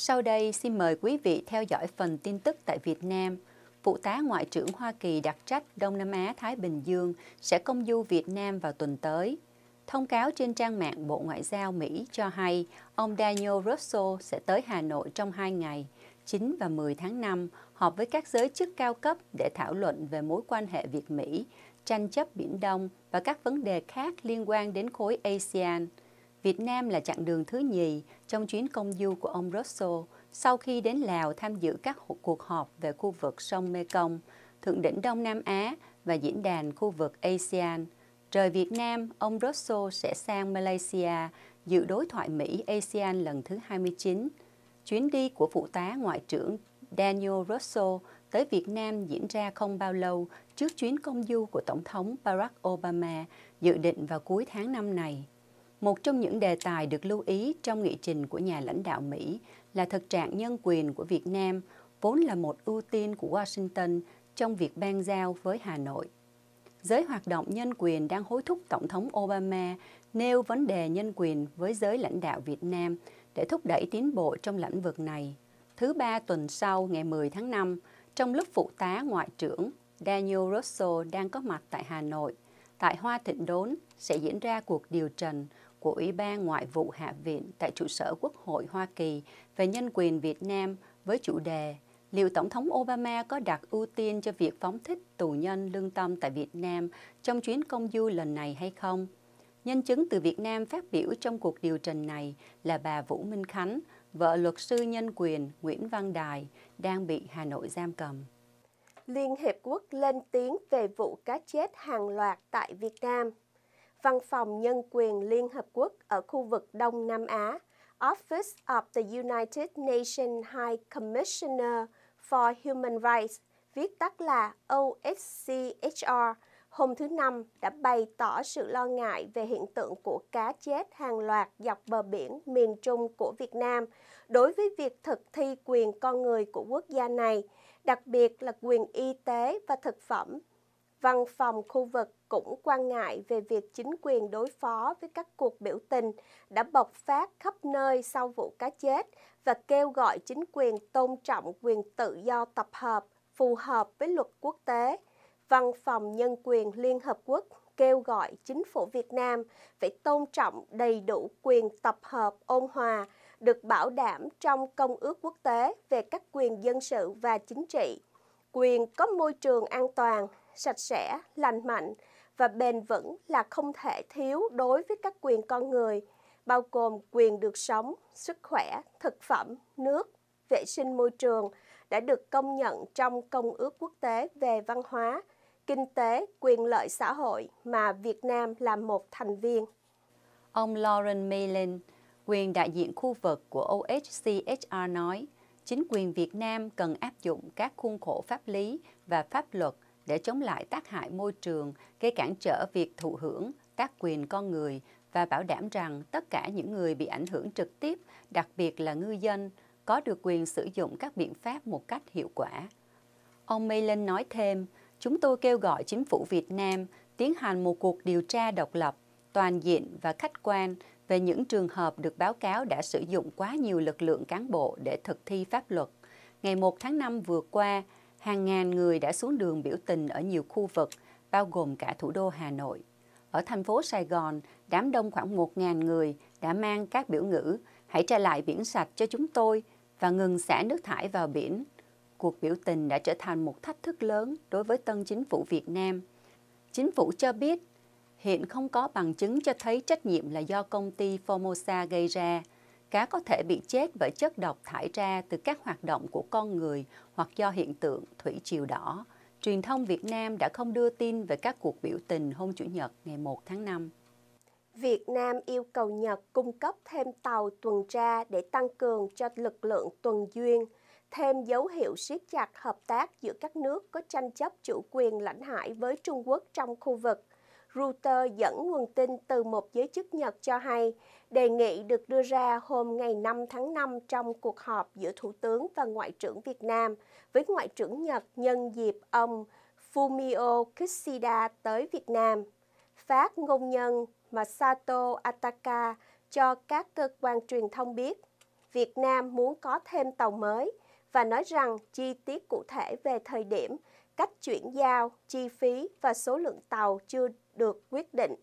Sau đây xin mời quý vị theo dõi phần tin tức tại Việt Nam. Phụ tá Ngoại trưởng Hoa Kỳ đặc trách Đông Nam Á-Thái Bình Dương sẽ công du Việt Nam vào tuần tới. Thông cáo trên trang mạng Bộ Ngoại giao Mỹ cho hay ông Daniel Russell sẽ tới Hà Nội trong 2 ngày, 9 và 10 tháng 5, họp với các giới chức cao cấp để thảo luận về mối quan hệ Việt-Mỹ, tranh chấp Biển Đông và các vấn đề khác liên quan đến khối ASEAN – Việt Nam là chặng đường thứ nhì trong chuyến công du của ông Russell sau khi đến Lào tham dự các cuộc họp về khu vực sông Mekong, Thượng đỉnh Đông Nam Á và Diễn đàn khu vực ASEAN. Rời Việt Nam, ông Russell sẽ sang Malaysia dự đối thoại Mỹ-ASEAN lần thứ 29. Chuyến đi của phụ tá Ngoại trưởng Daniel Russell tới Việt Nam diễn ra không bao lâu trước chuyến công du của Tổng thống Barack Obama dự định vào cuối tháng năm này. Một trong những đề tài được lưu ý trong nghị trình của nhà lãnh đạo Mỹ là thực trạng nhân quyền của Việt Nam vốn là một ưu tiên của Washington trong việc ban giao với Hà Nội. Giới hoạt động nhân quyền đang hối thúc Tổng thống Obama nêu vấn đề nhân quyền với giới lãnh đạo Việt Nam để thúc đẩy tiến bộ trong lĩnh vực này. Thứ ba tuần sau ngày 10 tháng 5, trong lúc phụ tá ngoại trưởng Daniel Russo đang có mặt tại Hà Nội, tại Hoa Thịnh Đốn sẽ diễn ra cuộc điều trần của Ủy ban Ngoại vụ Hạ viện tại trụ sở Quốc hội Hoa Kỳ về nhân quyền Việt Nam với chủ đề liệu Tổng thống Obama có đặt ưu tiên cho việc phóng thích tù nhân lương tâm tại Việt Nam trong chuyến công du lần này hay không? Nhân chứng từ Việt Nam phát biểu trong cuộc điều trần này là bà Vũ Minh Khánh, vợ luật sư nhân quyền Nguyễn Văn Đài, đang bị Hà Nội giam cầm. Liên Hiệp Quốc lên tiếng về vụ cá chết hàng loạt tại Việt Nam. Văn phòng Nhân quyền Liên Hợp Quốc ở khu vực Đông Nam Á, Office of the United Nations High Commissioner for Human Rights, viết tắt là OHCHR, hôm thứ Năm đã bày tỏ sự lo ngại về hiện tượng của cá chết hàng loạt dọc bờ biển miền Trung của Việt Nam đối với việc thực thi quyền con người của quốc gia này, đặc biệt là quyền y tế và thực phẩm. Văn phòng khu vực cũng quan ngại về việc chính quyền đối phó với các cuộc biểu tình đã bộc phát khắp nơi sau vụ cá chết và kêu gọi chính quyền tôn trọng quyền tự do tập hợp phù hợp với luật quốc tế. Văn phòng Nhân quyền Liên Hợp Quốc kêu gọi chính phủ Việt Nam phải tôn trọng đầy đủ quyền tập hợp ôn hòa được bảo đảm trong Công ước Quốc tế về các quyền dân sự và chính trị, quyền có môi trường an toàn, sạch sẽ, lành mạnh và bền vững là không thể thiếu đối với các quyền con người, bao gồm quyền được sống, sức khỏe, thực phẩm, nước, vệ sinh môi trường đã được công nhận trong Công ước Quốc tế về văn hóa, kinh tế, quyền lợi xã hội mà Việt Nam là một thành viên. Ông Lauren Malin, quyền đại diện khu vực của OHCHR nói, chính quyền Việt Nam cần áp dụng các khuôn khổ pháp lý và pháp luật – để chống lại tác hại môi trường, gây cản trở việc thụ hưởng các quyền con người và bảo đảm rằng tất cả những người bị ảnh hưởng trực tiếp, đặc biệt là ngư dân, có được quyền sử dụng các biện pháp một cách hiệu quả. Ông Malin nói thêm, chúng tôi kêu gọi chính phủ Việt Nam tiến hành một cuộc điều tra độc lập, toàn diện và khách quan về những trường hợp được báo cáo đã sử dụng quá nhiều lực lượng cán bộ để thực thi pháp luật. Ngày 1 tháng 5 vừa qua, hàng ngàn người đã xuống đường biểu tình ở nhiều khu vực, bao gồm cả thủ đô Hà Nội. Ở thành phố Sài Gòn, đám đông khoảng 1.000 người đã mang các biểu ngữ Hãy trả lại biển sạch cho chúng tôi và ngừng xả nước thải vào biển. Cuộc biểu tình đã trở thành một thách thức lớn đối với tân chính phủ Việt Nam. Chính phủ cho biết hiện không có bằng chứng cho thấy trách nhiệm là do công ty Formosa gây ra, Cá có thể bị chết bởi chất độc thải ra từ các hoạt động của con người hoặc do hiện tượng thủy triều đỏ. Truyền thông Việt Nam đã không đưa tin về các cuộc biểu tình hôm Chủ nhật ngày 1 tháng 5. Việt Nam yêu cầu Nhật cung cấp thêm tàu tuần tra để tăng cường cho lực lượng tuần duyên, thêm dấu hiệu siết chặt hợp tác giữa các nước có tranh chấp chủ quyền lãnh hải với Trung Quốc trong khu vực – Reuters dẫn nguồn tin từ một giới chức Nhật cho hay, đề nghị được đưa ra hôm ngày 5 tháng 5 trong cuộc họp giữa Thủ tướng và Ngoại trưởng Việt Nam với Ngoại trưởng Nhật nhân dịp ông Fumio Kishida tới Việt Nam. Phát ngôn nhân Masato Ataka cho các cơ quan truyền thông biết Việt Nam muốn có thêm tàu mới và nói rằng chi tiết cụ thể về thời điểm, cách chuyển giao, chi phí và số lượng tàu chưa được quyết định.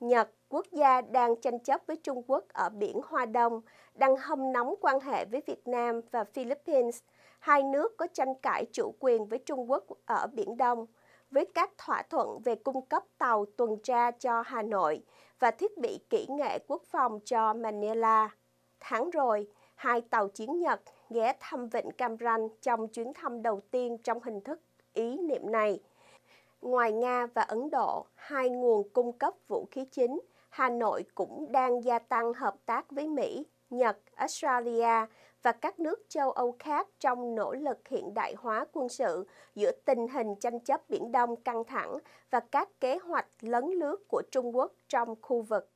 Nhật, quốc gia đang tranh chấp với Trung Quốc ở biển Hoa Đông, đang hâm nóng quan hệ với Việt Nam và Philippines. Hai nước có tranh cãi chủ quyền với Trung Quốc ở Biển Đông, với các thỏa thuận về cung cấp tàu tuần tra cho Hà Nội và thiết bị kỹ nghệ quốc phòng cho Manila. Tháng rồi, hai tàu chiến Nhật ghé thăm vịnh Cam Ranh trong chuyến thăm đầu tiên trong hình thức ý niệm này. Ngoài Nga và Ấn Độ, hai nguồn cung cấp vũ khí chính, Hà Nội cũng đang gia tăng hợp tác với Mỹ, Nhật, Australia và các nước châu Âu khác trong nỗ lực hiện đại hóa quân sự giữa tình hình tranh chấp Biển Đông căng thẳng và các kế hoạch lấn lướt của Trung Quốc trong khu vực.